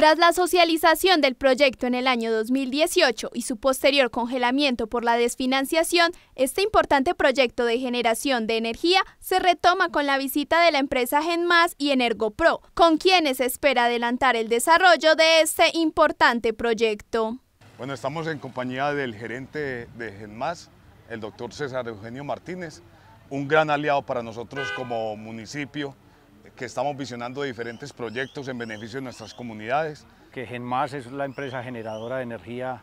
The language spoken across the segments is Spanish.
Tras la socialización del proyecto en el año 2018 y su posterior congelamiento por la desfinanciación, este importante proyecto de generación de energía se retoma con la visita de la empresa Genmas y Energopro, con quienes espera adelantar el desarrollo de este importante proyecto. Bueno, estamos en compañía del gerente de Genmas, el doctor César Eugenio Martínez, un gran aliado para nosotros como municipio, que estamos visionando diferentes proyectos en beneficio de nuestras comunidades. Que más es la empresa generadora de energía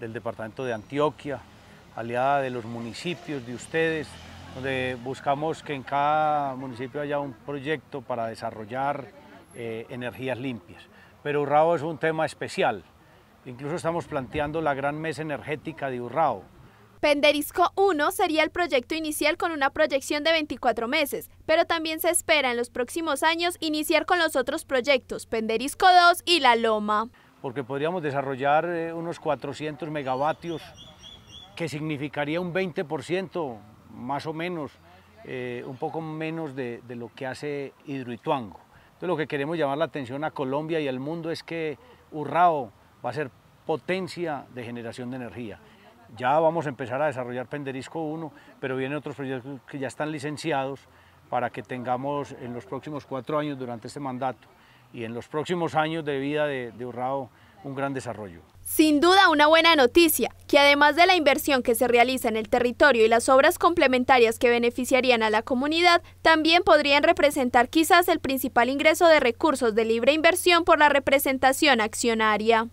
del departamento de Antioquia, aliada de los municipios, de ustedes, donde buscamos que en cada municipio haya un proyecto para desarrollar eh, energías limpias. Pero Urrao es un tema especial. Incluso estamos planteando la gran mesa energética de Urrao, Penderisco 1 sería el proyecto inicial con una proyección de 24 meses, pero también se espera en los próximos años iniciar con los otros proyectos, Penderisco 2 y La Loma. Porque podríamos desarrollar eh, unos 400 megavatios, que significaría un 20% más o menos, eh, un poco menos de, de lo que hace Hidroituango. Entonces lo que queremos llamar la atención a Colombia y al mundo es que Urrao va a ser potencia de generación de energía ya vamos a empezar a desarrollar Penderisco 1, pero vienen otros proyectos que ya están licenciados para que tengamos en los próximos cuatro años durante este mandato y en los próximos años de vida de, Urrao un gran desarrollo. Sin duda una buena noticia, que además de la inversión que se realiza en el territorio y las obras complementarias que beneficiarían a la comunidad, también podrían representar quizás el principal ingreso de recursos de libre inversión por la representación accionaria.